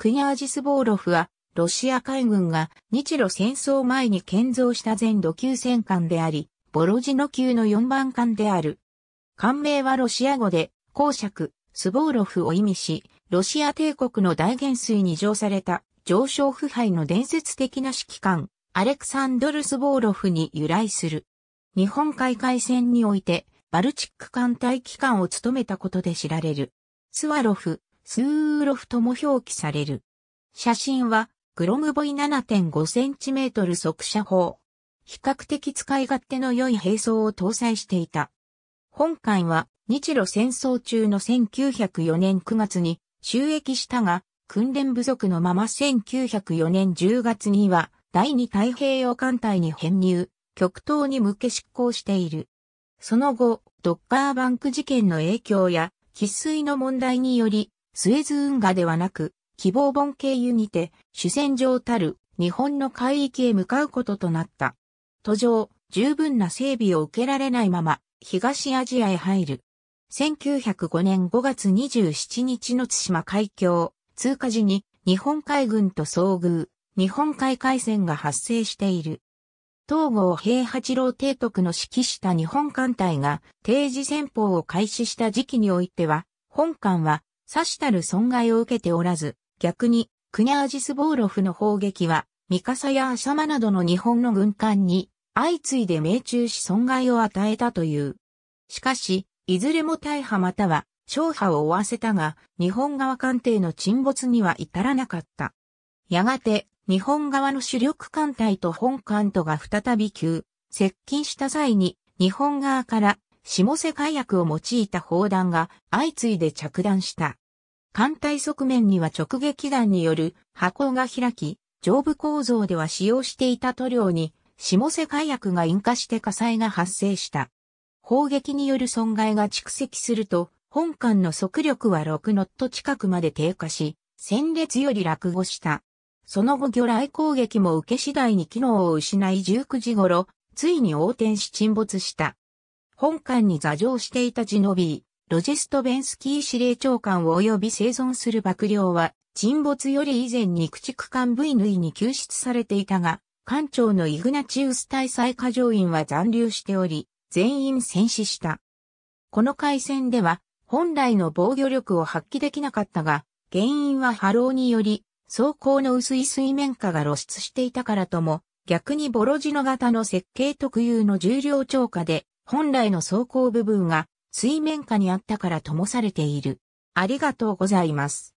クニャージスボーロフは、ロシア海軍が日露戦争前に建造した全土級戦艦であり、ボロジノ級の4番艦である。艦名はロシア語で、公爵、スボーロフを意味し、ロシア帝国の大元帥に乗された、上昇腐敗の伝説的な指揮官、アレクサンドル・スボーロフに由来する。日本海海戦において、バルチック艦隊機関を務めたことで知られる。スワロフ、スーロフとも表記される。写真は、グロムボイ 7.5cm 速射砲。比較的使い勝手の良い兵装を搭載していた。本艦は日露戦争中の1904年9月に収益したが、訓練不足のまま1904年10月には第二太平洋艦隊に編入、極東に向け執行している。その後、ドッカーバンク事件の影響や、喫水の問題により、スエズ運河ではなく、希望本経由にて、主戦場たる日本の海域へ向かうこととなった。途上、十分な整備を受けられないまま、東アジアへ入る。1905年5月27日の津島海峡通過時に日本海軍と遭遇、日本海海戦が発生している。東郷平八郎提督の指揮した日本艦隊が定時戦法を開始した時期においては、本艦はさしたる損害を受けておらず、逆に、クニャージスボーロフの砲撃は、ミカサやアシャマなどの日本の軍艦に、相次いで命中し損害を与えたという。しかし、いずれも大破または、小破を負わせたが、日本側艦艇の沈没には至らなかった。やがて、日本側の主力艦隊と本艦とが再び急、接近した際に、日本側から下世火薬を用いた砲弾が相次いで着弾した。艦隊側面には直撃弾による箱が開き、上部構造では使用していた塗料に下世火薬が引火して火災が発生した。砲撃による損害が蓄積すると、本艦の速力は6ノット近くまで低下し、戦列より落語した。その後魚雷攻撃も受け次第に機能を失い19時頃、ついに横転し沈没した。本館に座上していたジノビー、ロジェストベンスキー司令長官及び生存する幕僚は、沈没より以前に駆逐艦 V 縫いに救出されていたが、艦長のイグナチウス大佐下乗員は残留しており、全員戦死した。この海戦では、本来の防御力を発揮できなかったが、原因は波浪により、走行の薄い水面下が露出していたからとも、逆にボロジノ型の設計特有の重量超過で、本来の装甲部分が水面下にあったから灯されている。ありがとうございます。